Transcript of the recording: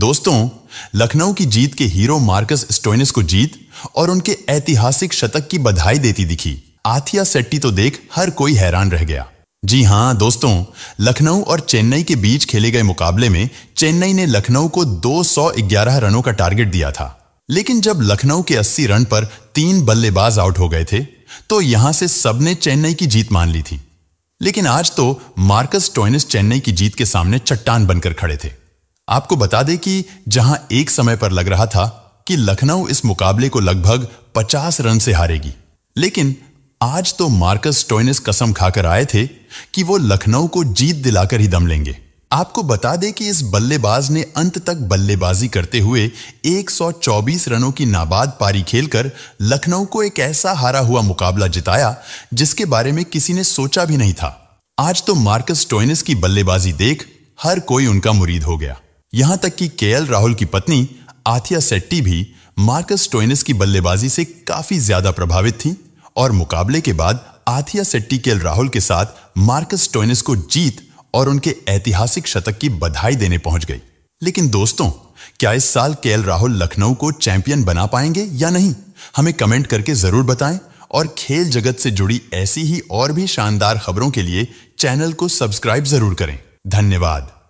दोस्तों लखनऊ की जीत के हीरो मार्कस स्टोइनिस को जीत और उनके ऐतिहासिक शतक की बधाई देती दिखी आथिया सेट्टी तो देख हर कोई हैरान रह गया जी हाँ दोस्तों लखनऊ और चेन्नई के बीच खेले गए मुकाबले में चेन्नई ने लखनऊ को 211 रनों का टारगेट दिया था लेकिन जब लखनऊ के 80 रन पर तीन बल्लेबाज आउट हो गए थे तो यहां से सबने चेन्नई की जीत मान ली थी लेकिन आज तो मार्कस टोइनिस चेन्नई की जीत के सामने चट्टान बनकर खड़े थे आपको बता दें कि जहां एक समय पर लग रहा था कि लखनऊ इस मुकाबले को लगभग 50 रन से हारेगी लेकिन आज तो मार्कस टोइनिस कसम खाकर आए थे कि वो लखनऊ को जीत दिलाकर ही दम लेंगे आपको बता दें कि इस बल्लेबाज ने अंत तक बल्लेबाजी करते हुए 124 रनों की नाबाद पारी खेलकर लखनऊ को एक ऐसा हारा हुआ मुकाबला जिताया जिसके बारे में किसी ने सोचा भी नहीं था आज तो मार्कस टोइनिस की बल्लेबाजी देख हर कोई उनका मुरीद हो गया यहां तक कि केएल राहुल की पत्नी आथिया सेट्टी भी मार्कस टोइनस की बल्लेबाजी से काफी ज्यादा प्रभावित थी और मुकाबले के बाद आथिया सेट्टी केएल राहुल के साथ मार्कस टोइनस को जीत और उनके ऐतिहासिक शतक की बधाई देने पहुंच गई लेकिन दोस्तों क्या इस साल के राहुल लखनऊ को चैंपियन बना पाएंगे या नहीं हमें कमेंट करके जरूर बताएं और खेल जगत से जुड़ी ऐसी ही और भी शानदार खबरों के लिए चैनल को सब्सक्राइब जरूर करें धन्यवाद